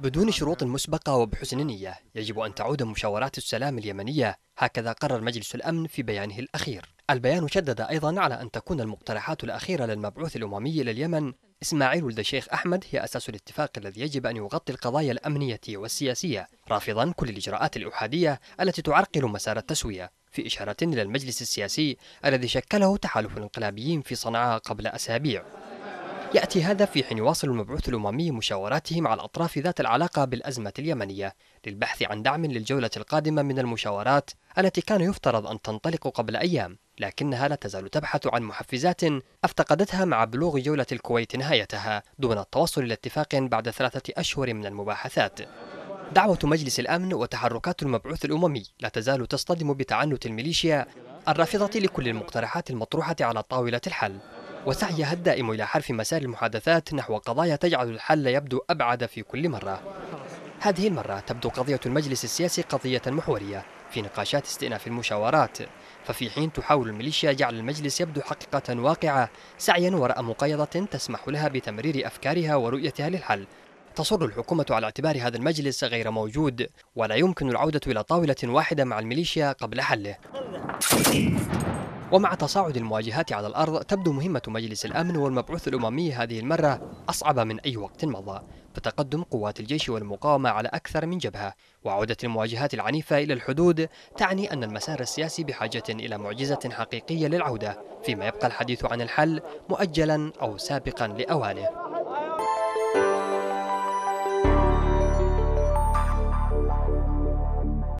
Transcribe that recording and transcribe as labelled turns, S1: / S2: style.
S1: بدون شروط مسبقة وبحسن نية يجب أن تعود مشاورات السلام اليمنية هكذا قرر مجلس الأمن في بيانه الأخير البيان شدد أيضا على أن تكون المقترحات الأخيرة للمبعوث الأممي لليمن إسماعيل ولد الشيخ أحمد هي أساس الاتفاق الذي يجب أن يغطي القضايا الأمنية والسياسية رافضا كل الإجراءات الأحادية التي تعرقل مسار التسوية في إشارة إلى المجلس السياسي الذي شكله تحالف الانقلابيين في صنعاء قبل أسابيع يأتي هذا في حين يواصل المبعوث الأممي مشاوراته مع الأطراف ذات العلاقة بالأزمة اليمنية للبحث عن دعم للجولة القادمة من المشاورات التي كان يفترض أن تنطلق قبل أيام لكنها لا تزال تبحث عن محفزات افتقدتها مع بلوغ جولة الكويت نهايتها دون التوصل إلى اتفاق بعد ثلاثة أشهر من المباحثات دعوة مجلس الأمن وتحركات المبعوث الأممي لا تزال تصطدم بتعنت الميليشيا الرافضة لكل المقترحات المطروحة على طاولة الحل وسعيها الدائم إلى حرف مسار المحادثات نحو قضايا تجعل الحل يبدو أبعد في كل مرة هذه المرة تبدو قضية المجلس السياسي قضية محورية في نقاشات استئناف المشاورات ففي حين تحاول الميليشيا جعل المجلس يبدو حقيقة واقعة سعيا وراء مقايضة تسمح لها بتمرير أفكارها ورؤيتها للحل تصر الحكومة على اعتبار هذا المجلس غير موجود ولا يمكن العودة إلى طاولة واحدة مع الميليشيا قبل حله ومع تصاعد المواجهات على الأرض تبدو مهمة مجلس الأمن والمبعوث الأممي هذه المرة أصعب من أي وقت مضى فتقدم قوات الجيش والمقاومة على أكثر من جبهة وعودة المواجهات العنيفة إلى الحدود تعني أن المسار السياسي بحاجة إلى معجزة حقيقية للعودة فيما يبقى الحديث عن الحل مؤجلا أو سابقا لأوانه